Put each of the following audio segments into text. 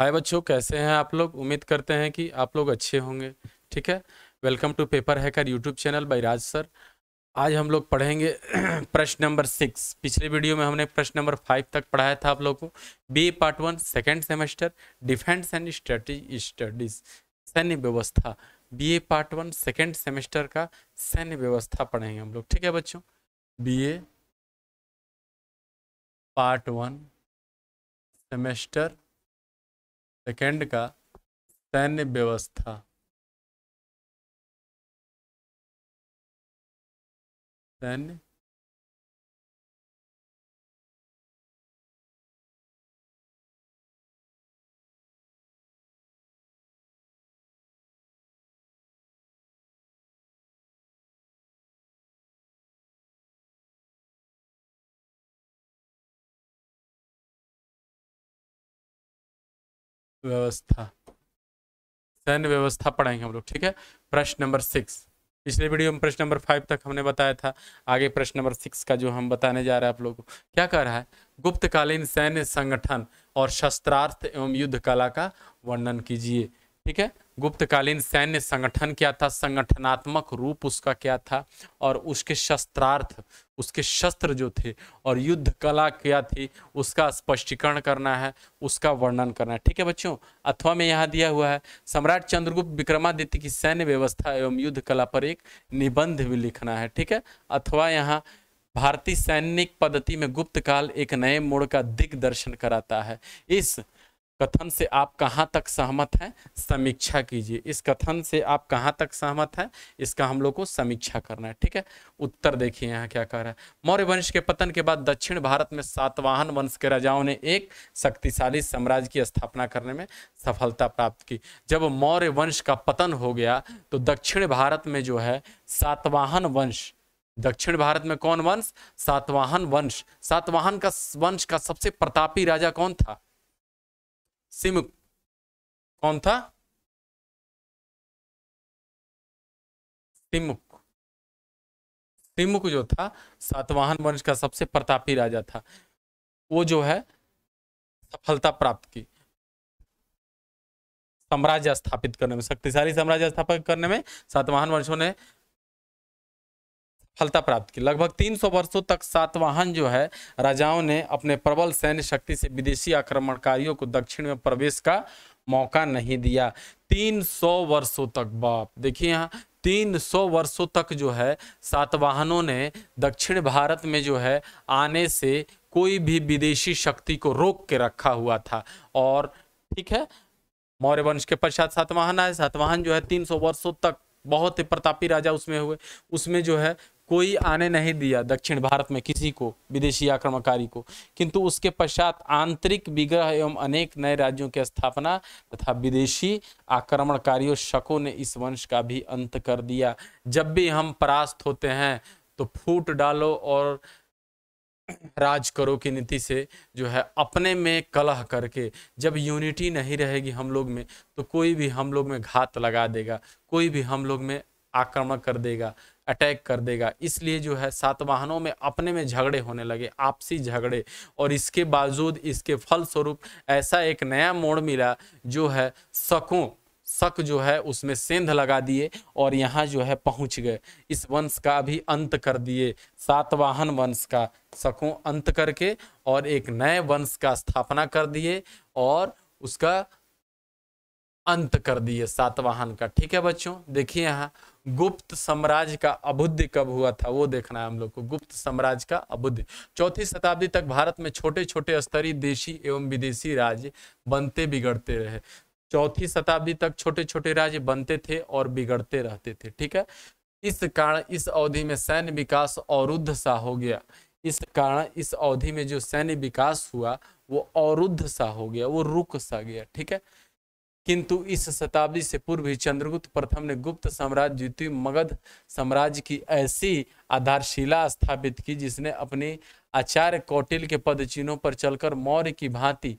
हाय बच्चों कैसे हैं आप लोग उम्मीद करते हैं कि आप लोग अच्छे होंगे ठीक है welcome to paper hacker YouTube channel by Raj sir आज हम लोग पढ़ेंगे प्रश्न नंबर सिक्स पिछले वीडियो में हमने प्रश्न नंबर फाइव तक पढ़ाया था आप लोग को B part one second semester defence and strategic studies सैन्य व्यवस्था B part one second semester का सैन्य व्यवस्था पढ़ेंगे हम लोग ठीक है बच्चों B part one semester second का सैन्य व्यवस्था सैन्य व्यवस्था सैन्य व्यवस्था पढ़ाएंगे हम लोग ठीक है प्रश्न नंबर सिक्स पिछले वीडियो में प्रश्न नंबर फाइव तक हमने बताया था आगे प्रश्न नंबर सिक्स का जो हम बताने जा रहे हैं आप लोगों को क्या कह रहा है गुप्तकालीन सैन्य संगठन और शस्त्रार्थ एवं युद्ध कला का वर्णन कीजिए ठीक है गुप्तकालीन सैन्य संगठन क्या था संगठनात्मक रूप उसका क्या था और उसके शस्त्रार्थ उसके शस्त्र जो थे और युद्ध कला क्या थी उसका स्पष्टीकरण करना है उसका वर्णन करना है ठीक है बच्चों अथवा में यहाँ दिया हुआ है सम्राट चंद्रगुप्त विक्रमादित्य की सैन्य व्यवस्था एवं युद्ध कला पर एक निबंध भी लिखना है ठीक है अथवा यहाँ भारतीय सैनिक पद्धति में गुप्त काल एक नए मोड़ का दिग्दर्शन कराता है इस कथन से आप कहाँ तक सहमत हैं समीक्षा कीजिए इस कथन से आप कहाँ तक सहमत हैं इसका हम लोग को समीक्षा करना है ठीक है उत्तर देखिए यहाँ क्या कह रहा है मौर्य वंश के पतन के बाद दक्षिण भारत में सातवाहन वंश के राजाओं ने एक शक्तिशाली साम्राज्य की स्थापना करने में सफलता प्राप्त की जब मौर्य वंश का पतन हो गया तो दक्षिण भारत में जो है सातवाहन वंश दक्षिण भारत में कौन वंश सातवाहन वंश सातवाहन का वंश का सबसे प्रतापी राजा कौन था सिम कौन था सिमुक सिमुक जो था सातवाहन वंश का सबसे प्रतापी राजा था वो जो है सफलता प्राप्त की साम्राज्य स्थापित करने में शक्तिशाली साम्राज्य स्थापित करने में सातवाहन वंशों ने फलता प्राप्त की लगभग 300 वर्षों तक सातवाहन जो है राजाओं ने अपने प्रबल सैन्य शक्ति से विदेशी आक्रमणकारियों को दक्षिण में प्रवेश का मौका नहीं दिया 300 वर्षों तक बाप देखिए यहाँ 300 वर्षों तक जो है सातवाहनों ने दक्षिण भारत में जो है आने से कोई भी विदेशी शक्ति को रोक के रखा हुआ था और ठीक है मौर्य वंश के पश्चात सातवाहन आए सातवाहन जो है 300 वर्षों तक बहुत ही प्रतापी राजा उसमें हुए उसमें जो है कोई आने नहीं दिया दक्षिण भारत में किसी को विदेशी आक्रमणकारी को किंतु उसके पश्चात आंतरिक विग्रह एवं अनेक नए राज्यों की स्थापना तथा विदेशी आक्रमणकारियों शकों ने इस वंश का भी अंत कर दिया जब भी हम परास्त होते हैं तो फूट डालो और राज करो की नीति से जो है अपने में कलह करके जब यूनिटी नहीं रहेगी हम लोग में तो कोई भी हम लोग में घात लगा देगा कोई भी हम लोग में आक्रमण कर देगा अटैक कर देगा इसलिए जो है सातवाहनों में अपने में झगड़े होने लगे आपसी झगड़े और इसके बावजूद इसके फलस्वरूप ऐसा एक नया मोड़ मिला जो है शकों शक जो है उसमें सेंध लगा दिए और यहाँ जो है पहुंच गए इस वंश का भी अंत कर दिए सातवाहन वंश का शकों अंत करके और एक नए वंश का स्थापना कर दिए और उसका अंत कर दिए सातवाहन का ठीक है बच्चों देखिए यहाँ गुप्त साम्राज्य का अबुद्ध कब हुआ था वो देखना है हम लोग को गुप्त साम्राज्य का अबुद्ध चौथी शताब्दी तक भारत में छोटे छोटे स्तरीय देशी एवं विदेशी राज्य बनते बिगड़ते रहे चौथी शताब्दी तक छोटे छोटे राज्य बनते थे और बिगड़ते रहते थे ठीक है इस कारण इस अवधि में सैन्य विकास अवरुद्ध सा हो गया इस कारण इस अवधि में जो सैन्य विकास हुआ वो अवरुद्ध सा हो गया वो रुक सा गया ठीक है किंतु इस शताब्दी से पूर्व ही चंद्रगुप्त प्रथम ने गुप्त साम्राज्य द्वितीय मगध साम्राज्य की ऐसी आधारशिला स्थापित की जिसने अपने आचार्य कौटिल के पद चिन्हों पर चलकर मौर्य की भांति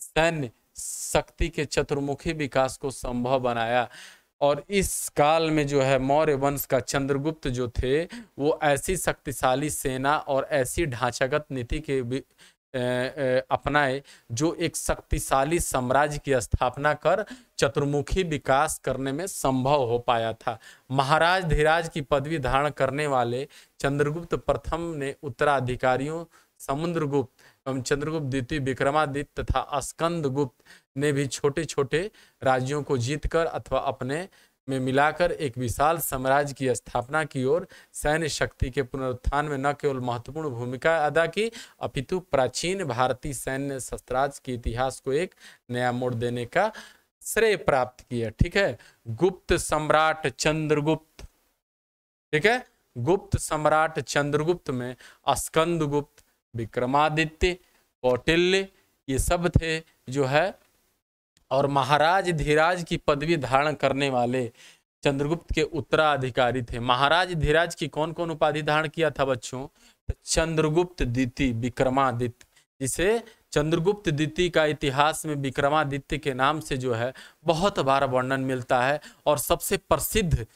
सैन्य शक्ति के चतुर्मुखी विकास को संभव बनाया और इस काल में जो है मौर्य वंश का चंद्रगुप्त जो थे वो ऐसी शक्तिशाली सेना और ऐसी ढांचागत नीति के अपनाए जो एक शक्तिशाली साम्राज्य की स्थापना कर चतुर्मुखी विकास करने में संभव हो पाया था महाराज धीराज की पदवी धारण करने वाले चंद्रगुप्त प्रथम ने उत्तराधिकारियों समुद्रगुप्त चंद्रगुप्त द्वितीय विक्रमादित्य तथा अस्कंद गुप्त ने भी छोटे छोटे राज्यों को जीतकर अथवा अपने में मिलाकर एक विशाल साम्राज्य की स्थापना की ओर सैन्य शक्ति के पुनरुत्थान में न केवल महत्वपूर्ण भूमिका अदा की अपितु प्राचीन भारतीय सैन्य शस्त्राज के इतिहास को एक नया मोड़ देने का श्रेय प्राप्त किया ठीक है गुप्त सम्राट चंद्रगुप्त ठीक है गुप्त सम्राट चंद्रगुप्त में अस्कंद गुप्त विक्रमादित्य कौटिल्य ये सब थे जो है और महाराज धीराज की पदवी धारण करने वाले चंद्रगुप्त के उत्तराधिकारी थे महाराज धीराज की कौन कौन उपाधि धारण किया था बच्चों तो चंद्रगुप्त द्वितीय विक्रमादित्य जिसे चंद्रगुप्त द्वितीय का इतिहास में विक्रमादित्य के नाम से जो है बहुत बार वर्णन मिलता है और सबसे प्रसिद्ध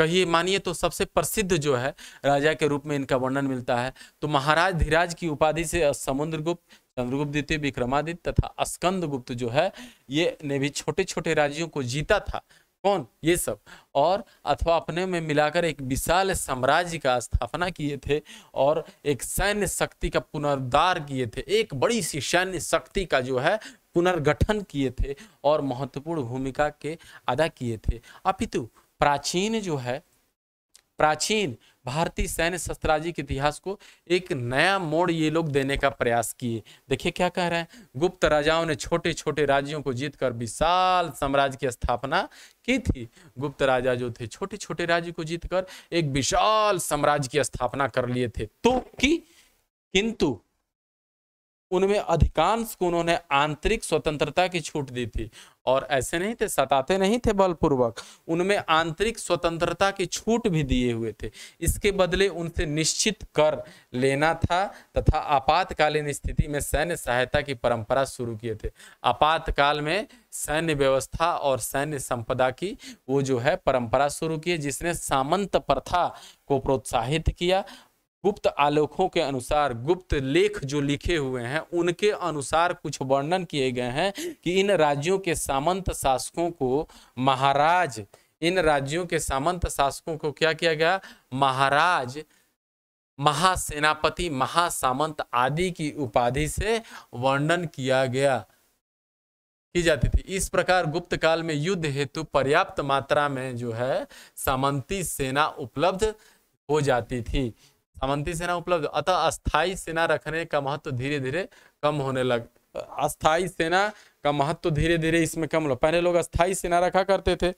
कहिए मानिए तो सबसे प्रसिद्ध जो है राजा के रूप में इनका वर्णन मिलता है तो महाराज धीराज की उपाधि से समुद्रगुप्त चंद्रगुप्त द्वितीय विक्रमादित्य तथा अस्कंद गुप्त जो है ये ने भी छोटे छोटे राज्यों को जीता था कौन ये सब और अथवा अपने में मिलाकर एक विशाल साम्राज्य का स्थापना किए थे और एक सैन्य शक्ति का पुनरुद्धार किए थे एक बड़ी सी सैन्य शक्ति का जो है पुनर्गठन किए थे और महत्वपूर्ण भूमिका के अदा किए थे अपितु प्राचीन जो है प्राचीन भारतीय सैन्य शस्त्राजी के इतिहास को एक नया मोड़ ये लोग देने का प्रयास किए देखिए क्या कह रहे हैं गुप्त राजाओं ने छोटे छोटे राज्यों को जीतकर विशाल साम्राज्य की स्थापना की थी गुप्त राजा जो थे छोटे छोटे राज्य को जीतकर एक विशाल साम्राज्य की स्थापना कर लिए थे तो कि किंतु उनमें अधिकांश को उन्होंने आंतरिक स्वतंत्रता की छूट दी थी और ऐसे नहीं थे सताते नहीं थे बलपूर्वक उनमें आंतरिक स्वतंत्रता की छूट भी दिए हुए थे इसके बदले उनसे निश्चित कर लेना था तथा आपातकालीन स्थिति में सैन्य सहायता की परंपरा शुरू किए थे आपातकाल में सैन्य व्यवस्था और सैन्य संपदा की वो जो है परंपरा शुरू की जिसने सामंत प्रथा को प्रोत्साहित किया गुप्त आलोकों के अनुसार गुप्त लेख जो लिखे हुए हैं उनके अनुसार कुछ वर्णन किए गए हैं कि इन राज्यों के सामंत शासकों को महाराज इन राज्यों के सामंत शासकों को क्या किया गया महाराज महासेनापति महासामंत आदि की उपाधि से वर्णन किया गया की जाती थी इस प्रकार गुप्त काल में युद्ध हेतु पर्याप्त मात्रा में जो है सामंती सेना उपलब्ध हो जाती थी सामंती सेना उपलब्ध अतः अस्थाई सेना रखने का महत्व तो धीरे धीरे कम होने लग अस्थाई सेना का महत्व तो धीरे धीरे इसमें कम लो पहले लोग अस्थाई सेना रखा करते थे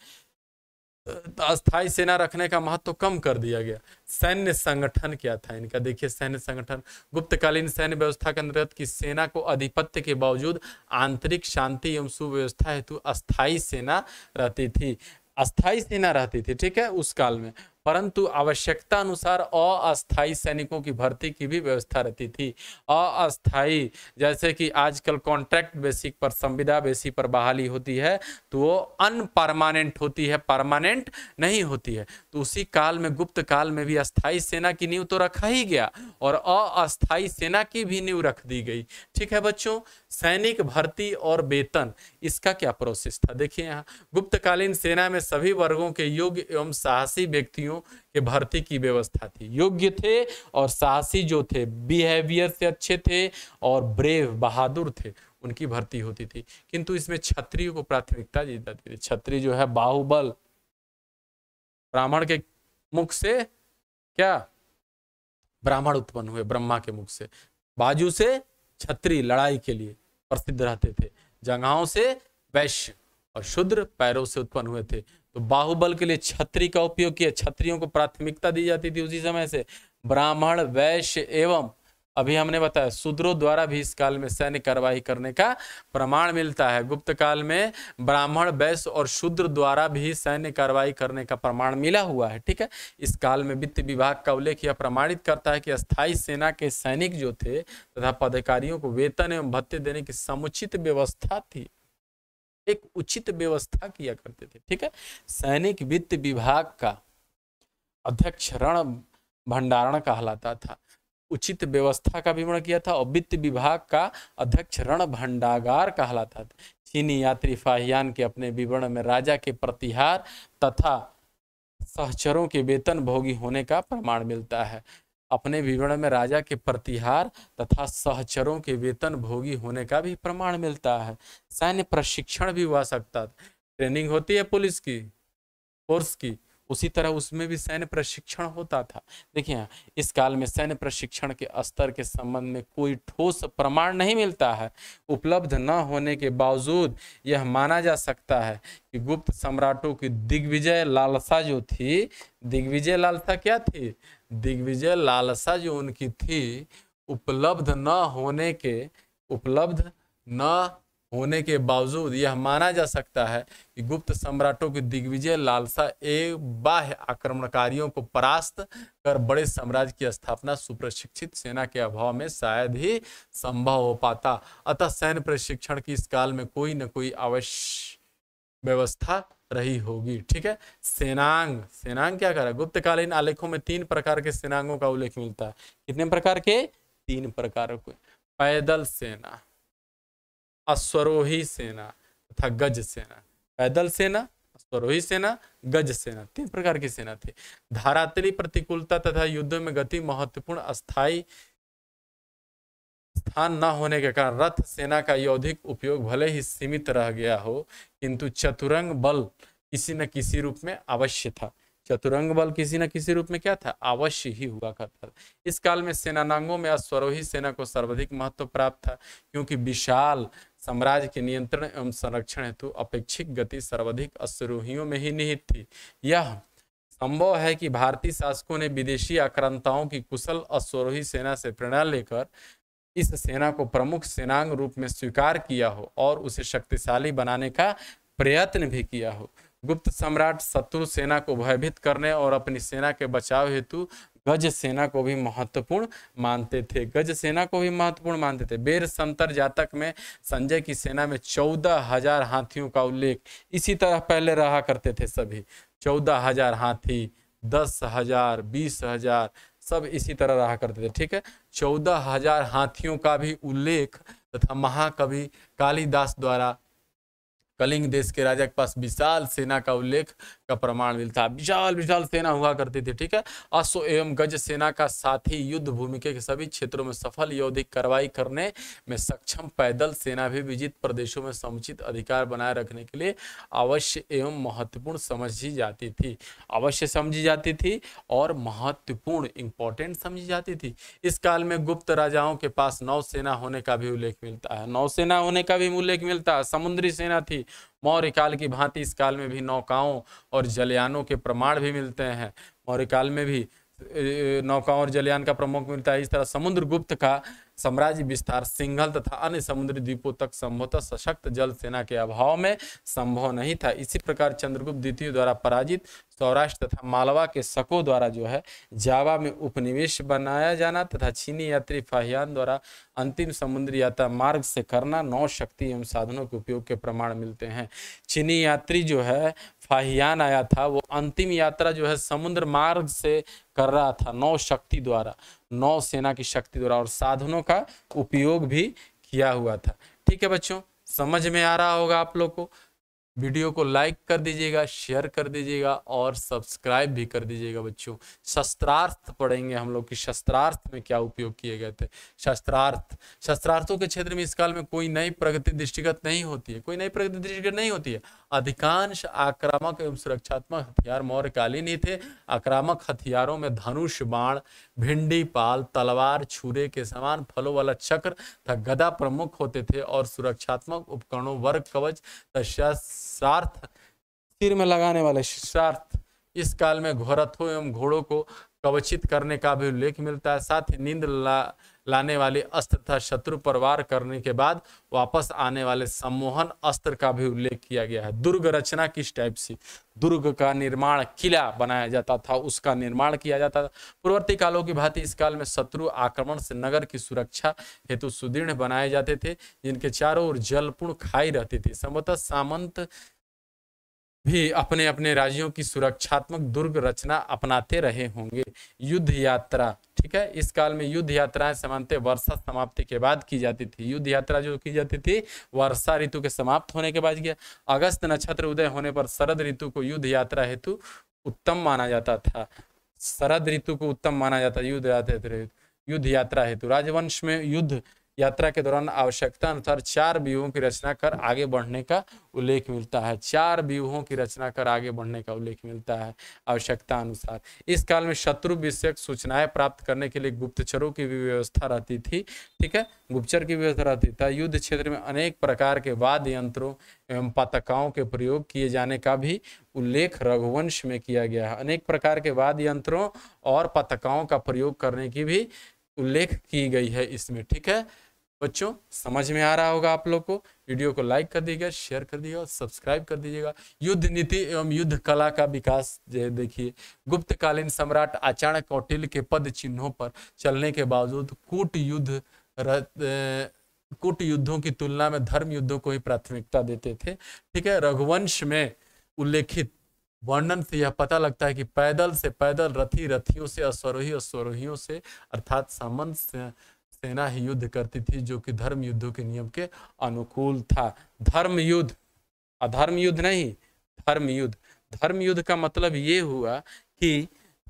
तो अस्थाई सेना रखने का महत्व तो कम कर दिया गया सैन्य संगठन क्या था इनका देखिए सैन्य संगठन गुप्तकालीन सैन्य व्यवस्था के अंतर्गत की सेना को अधिपत्य के बावजूद आंतरिक शांति एवं सुव्यवस्था हेतु अस्थाई सेना रहती थी अस्थाई सेना रहती थी ठीक है उस काल में परंतु आवश्यकता अनुसार अस्थायी सैनिकों की भर्ती की भी व्यवस्था रहती थी अस्थायी जैसे कि आजकल कॉन्ट्रैक्ट बेसिक पर संविदा बेसिक पर बहाली होती है तो वो अनपरमानेंट होती है परमानेंट नहीं होती है तो उसी काल में गुप्त काल में भी अस्थायी सेना की नींव तो रखा ही गया और अस्थायी सेना की भी नींव रख दी गई ठीक है बच्चों सैनिक भर्ती और वेतन इसका क्या प्रोसेस था देखिए यहाँ गुप्तकालीन सेना में सभी वर्गों के योग्य एवं साहसी व्यक्तियों व्यक्तियों के भर्ती की व्यवस्था थी योग्य थे और साहसी जो थे बिहेवियर से अच्छे थे और ब्रेव बहादुर थे उनकी भर्ती होती थी किंतु इसमें क्षत्रिय को प्राथमिकता दी जाती थी क्षत्रिय जो है बाहुबल ब्राह्मण के मुख से क्या ब्राह्मण उत्पन्न हुए ब्रह्मा के मुख से बाजू से छत्री लड़ाई के लिए प्रसिद्ध रहते थे जगहों से वैश्य और शुद्र पैरों से उत्पन्न हुए थे तो बाहुबल के लिए छत्री का उपयोग किया छत्रियों को प्राथमिकता दी जाती थी उसी समय से ब्राह्मण वैश्य एवं अभी हमने बताया शूद्रों द्वारा भी इस काल में सैन्य कार्रवाई करने का प्रमाण मिलता है गुप्त काल में ब्राह्मण वैश्य और शूद्र द्वारा भी सैन्य कार्रवाई करने का प्रमाण मिला हुआ है ठीक है इस काल में वित्त विभाग का उल्लेख यह प्रमाणित करता है कि स्थायी सेना के सैनिक जो थे तथा पदाधिकारियों को वेतन एवं भत्ते देने की समुचित व्यवस्था थी एक उचित व्यवस्था किया करते थे ठीक है सैनिक वित्त विभाग का अध्यक्ष रण भंडारण कहलाता था उचित व्यवस्था का विवरण किया था और वित्त विभाग का अध्यक्ष रण भंडागार कहलाता था चीनी यात्री फाहियान के अपने विवरण में राजा के प्रतिहार तथा सहचरों के वेतन भोगी होने का प्रमाण मिलता है अपने विवरण में राजा के प्रतिहार तथा सहचरों के वेतन भोगी होने का भी प्रमाण मिलता है सैन्य प्रशिक्षण भी हुआ सकता ट्रेनिंग होती है पुलिस की फोर्स की उसी तरह उसमें भी सैन्य प्रशिक्षण होता था देखिए इस काल में सैन्य प्रशिक्षण के स्तर के संबंध में कोई ठोस प्रमाण नहीं मिलता है उपलब्ध न होने के बावजूद यह माना जा सकता है कि गुप्त सम्राटों की दिग्विजय लालसा जो थी दिग्विजय लालसा क्या थी दिग्विजय लालसा जो उनकी थी उपलब्ध न होने के उपलब्ध न होने के बावजूद यह माना जा सकता है कि गुप्त सम्राटों की दिग्विजय लालसा ए बाह्य आक्रमणकारियों को परास्त कर बड़े साम्राज्य की स्थापना सुप्रशिक्षित सेना के अभाव में शायद ही संभव हो पाता अतः सैन्य प्रशिक्षण की इस काल में कोई न कोई अवश्य व्यवस्था रही होगी ठीक है सेनांग सेनांग क्या करा गुप्तकालीन आलेखों में तीन प्रकार के सेनांगों का उल्लेख मिलता है कितने प्रकार के तीन प्रकारों के पैदल सेना अश्वरोही सेना तथा गज सेना पैदल सेना अश्वरोही सेना गज सेना तीन प्रकार की सेना थी धारातली प्रतिकूलता तथा युद्ध में गति महत्वपूर्ण अस्थाई स्थान न होने के कारण रथ सेना का यौधिक उपयोग भले ही सीमित रह गया हो किंतु चतुरंग बल किसी न किसी रूप में अवश्य था चतुरंग बल किसी न किसी रूप में क्या था अवश्य ही हुआ करता था इस काल में सेनानांगों में अश्वरोही सेना को सर्वाधिक महत्व प्राप्त था क्योंकि विशाल साम्राज्य के नियंत्रण एवं संरक्षण हेतु अपेक्षित गति सर्वाधिक अश्रोहियों में ही निहित थी यह संभव है कि भारतीय शासकों ने विदेशी आक्रांताओं की कुशल अश्वरोही सेना से प्रेरणा लेकर इस सेना को प्रमुख सेनांग रूप में स्वीकार किया हो और उसे शक्तिशाली बनाने का प्रयत्न भी किया हो गुप्त सम्राट शत्रु सेना को भयभीत करने और अपनी सेना के बचाव हेतु गज सेना को भी महत्वपूर्ण मानते थे गज सेना को भी महत्वपूर्ण मानते थे बेर संतर जातक में संजय की सेना में चौदह हजार हाथियों का उल्लेख इसी तरह पहले रहा करते थे सभी चौदह हजार हाथी दस हजार बीस हजार सब इसी तरह रहा करते थे ठीक है चौदह हजार हाथियों का भी उल्लेख तथा महाकवि कालिदास द्वारा कलिंग देश के राजा के पास विशाल सेना का उल्लेख का प्रमाण मिलता है विशाल विशाल सेना हुआ करती थी ठीक है अश्व एवं गज सेना का साथी युद्ध भूमि के सभी क्षेत्रों में सफल योद्धिक कार्रवाई करने में सक्षम पैदल सेना भी विजित प्रदेशों में समुचित अधिकार बनाए रखने के लिए अवश्य एवं महत्वपूर्ण समझी जाती थी अवश्य समझी जाती थी और महत्वपूर्ण इंपॉर्टेंट समझी जाती थी इस काल में गुप्त राजाओं के पास नौसेना होने का भी उल्लेख मिलता है नौसेना होने का भी उल्लेख मिलता है समुद्री सेना थी मौर्य काल की भांति इस काल में भी नौकाओं और जलयानों के प्रमाण भी मिलते हैं मौर्य काल में भी नौकाओं और जलयान का प्रमुख मिलता है इस तरह समुद्र गुप्त का साम्राज्य विस्तार सिंघल तथा अन्य समुद्री द्वीपों तक संभवतः सशक्त जल सेना के अभाव में संभव नहीं था इसी प्रकार चंद्रगुप्त द्वितीय द्वारा पराजित सौराष्ट्र तथा मालवा के शकों द्वारा जो है जावा में उपनिवेश बनाया जाना तथा चीनी यात्री फाहियान द्वारा अंतिम समुद्री यात्रा मार्ग से करना नौ शक्ति एवं साधनों के उपयोग के प्रमाण मिलते हैं चीनी यात्री जो है फाहियान आया था वो अंतिम यात्रा जो है समुद्र मार्ग से कर रहा था नौ शक्ति द्वारा नौसेना की शक्ति द्वारा और साधनों का उपयोग भी किया हुआ था ठीक है बच्चों समझ में आ रहा होगा आप लोग को वीडियो को लाइक कर दीजिएगा शेयर कर दीजिएगा और सब्सक्राइब भी कर दीजिएगा बच्चों शस्त्रार्थ पढ़ेंगे हम लोग कि शस्त्रार्थ में क्या उपयोग किए गए थे शस्त्रार्थ शस्त्रार्थों के क्षेत्र में इस काल में कोई नई प्रगति दृष्टिगत नहीं होती है कोई नई प्रगति दृष्टिगत नहीं होती है अधिकांश आक्रामक एवं सुरक्षात्मक हथियार मौर्यकालीन ही थे आक्रामक हथियारों में धनुष बाण भिंडी पाल तलवार छुरे के समान फलों वाला चक्र तथा गदा प्रमुख होते थे और सुरक्षात्मक उपकरणों वर्ग कवच तथा सार्थक सिर में लगाने वाले सार्थ इस काल में घोरथों एवं घोड़ों को कवचित करने का भी उल्लेख मिलता है साथ ही नींद ला लाने वाले अस्त्र तथा शत्रु पर वार करने के बाद वापस आने वाले सम्मोहन अस्त्र का भी उल्लेख किया गया है दुर्ग रचना किस टाइप से दुर्ग का निर्माण किला बनाया जाता था उसका निर्माण किया जाता था पूर्वर्ती कालों की भांति इस काल में शत्रु आक्रमण से नगर की सुरक्षा हेतु सुदृढ़ बनाए जाते थे जिनके चारों ओर जलपूर्ण खाई रहती थी संभवतः सामंत भी अपने अपने राज्यों की सुरक्षात्मक दुर्ग रचना अपनाते रहे होंगे युद्ध यात्रा ठीक है इस काल में युद्ध यात्राएं सामान्य वर्षा समाप्ति के बाद की जाती थी युद्ध यात्रा जो की जाती थी वर्षा ऋतु के समाप्त होने के बाद किया अगस्त नक्षत्र उदय होने पर शरद ऋतु को युद्ध यात्रा हेतु उत्तम माना जाता था शरद ऋतु को उत्तम माना जाता युद्ध यात्रा युद्ध यात्रा हेतु राजवंश में युद्ध यात्रा के दौरान आवश्यकता अनुसार चार व्यूहों की रचना कर आगे बढ़ने का उल्लेख मिलता है चार व्यूहों की रचना कर आगे बढ़ने का उल्लेख मिलता है आवश्यकता अनुसार इस काल में शत्रु विषयक सूचनाएं प्राप्त करने के लिए गुप्तचरों की भी व्यवस्था रहती थी ठीक है गुप्तचर की व्यवस्था रहती था युद्ध क्षेत्र में अनेक प्रकार के वाद यंत्रों एवं पताकाओं के प्रयोग किए जाने का भी उल्लेख रघुवंश में किया गया है अनेक प्रकार के वाद यंत्रों और पताकाओं का प्रयोग करने की भी उल्लेख की गई है इसमें ठीक है बच्चों समझ में आ रहा होगा आप लोग को वीडियो को लाइक कर दीजिएगा शेयर कर दीजिएगा सब्सक्राइब कर दीजिएगा युद्ध नीति एवं युद्ध कला का विकास देखिए गुप्तकालीन सम्राट आचार्य कौटिल के पद चिन्हों पर चलने के बावजूद कूट युद्ध कूट युद्धों की तुलना में धर्म युद्धों को ही प्राथमिकता देते थे ठीक है रघुवंश में उल्लेखित वर्णन से यह पता लगता है कि पैदल से पैदल रथी रथियों से अश्वरोही अश्वरोहियों से अर्थात सामंत सेना ही युद्ध करती थी जो कि धर्म युद्धों के नियम के अनुकूल था धर्म युद्ध अधर्म युद्ध नहीं धर्म युद्ध धर्म युद्ध का मतलब ये हुआ कि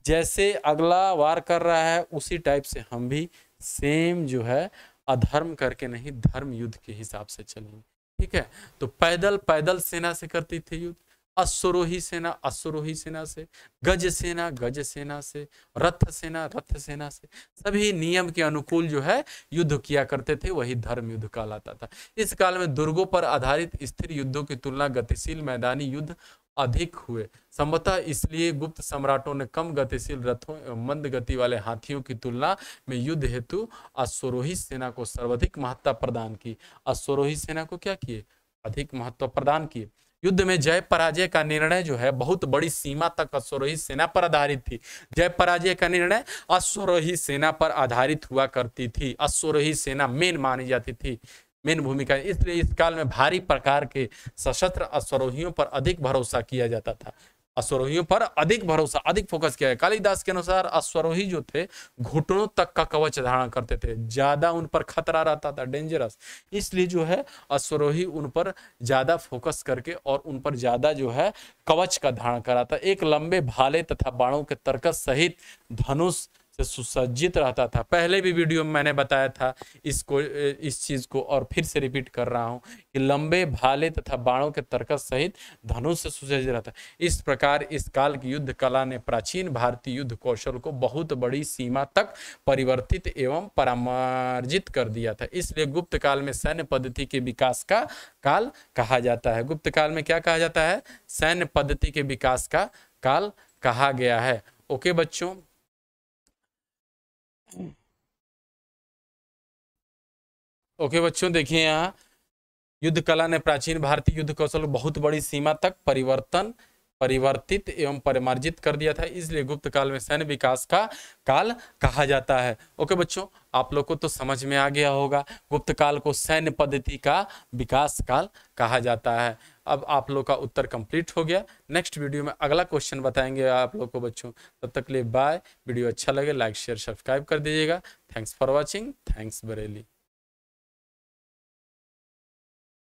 जैसे अगला वार कर रहा है उसी टाइप से हम भी सेम जो है अधर्म करके नहीं धर्म युद्ध के हिसाब से चलेंगे ठीक है तो पैदल पैदल सेना से करती थी युद्ध अश्वरोही सेना अश्वरोही सेना से गज सेना गज सेना से रथ सेना रथ सेना से सभी नियम के अनुकूल जो है युद्ध किया करते थे वही धर्म युद्ध कहलाता था इस काल में दुर्गों पर आधारित स्थिर युद्धों की तुलना गतिशील मैदानी युद्ध अधिक हुए संभवतः इसलिए गुप्त सम्राटों ने कम गतिशील रथों मंद गति वाले हाथियों की तुलना में युद्ध हेतु अश्वरोही सेना को सर्वाधिक महत्ता प्रदान की अश्वरोही सेना को क्या किए अधिक महत्व प्रदान किए युद्ध में जय पराजय का निर्णय जो है बहुत बड़ी सीमा तक अश्वरोही सेना पर आधारित थी जय पराजय का निर्णय अश्वरोही सेना पर आधारित हुआ करती थी अश्वरोही सेना मेन मानी जाती थी मेन भूमिका इसलिए इस काल में भारी प्रकार के सशस्त्र अश्वरोहियों पर अधिक भरोसा किया जाता था अश्वरोहियों पर अधिक भरोसा अधिक फोकस किया है कालिदास के अनुसार अश्वरोही जो थे घुटनों तक का कवच धारण करते थे ज्यादा उन पर खतरा रहता था डेंजरस इसलिए जो है अश्वरोही उन पर ज्यादा फोकस करके और उन पर ज्यादा जो है कवच का धारण कराता एक लंबे भाले तथा बाणों के तर्कस सहित धनुष से सुसज्जित रहता था पहले भी वीडियो में मैंने बताया था इसको इस चीज़ को और फिर से रिपीट कर रहा हूँ कि लंबे भाले तथा बाणों के तरकस सहित धनुष से सुसज्जित रहता इस प्रकार इस काल की युद्ध कला ने प्राचीन भारतीय युद्ध कौशल को बहुत बड़ी सीमा तक परिवर्तित एवं परामर्जित कर दिया था इसलिए गुप्त काल में सैन्य पद्धति के विकास का काल कहा जाता है गुप्त काल में क्या कहा जाता है सैन्य पद्धति के विकास का काल कहा गया है ओके बच्चों ओके बच्चों देखिए यहाँ युद्ध कला ने प्राचीन भारतीय युद्ध कौशल बहुत बड़ी सीमा तक परिवर्तन परिवर्तित एवं परिमार्जित कर दिया था इसलिए गुप्त काल में सैन्य विकास का काल कहा जाता है ओके बच्चों आप लोग को तो समझ में आ गया होगा गुप्त काल को सैन्य पद्धति का विकास काल कहा जाता है अब आप लोग का उत्तर कंप्लीट हो गया नेक्स्ट वीडियो में अगला क्वेश्चन बताएंगे आप लोग को बच्चों तब तक लिए बाय वीडियो अच्छा लगे लाइक शेयर सब्सक्राइब कर दीजिएगा thanks for watching thanks Bareilly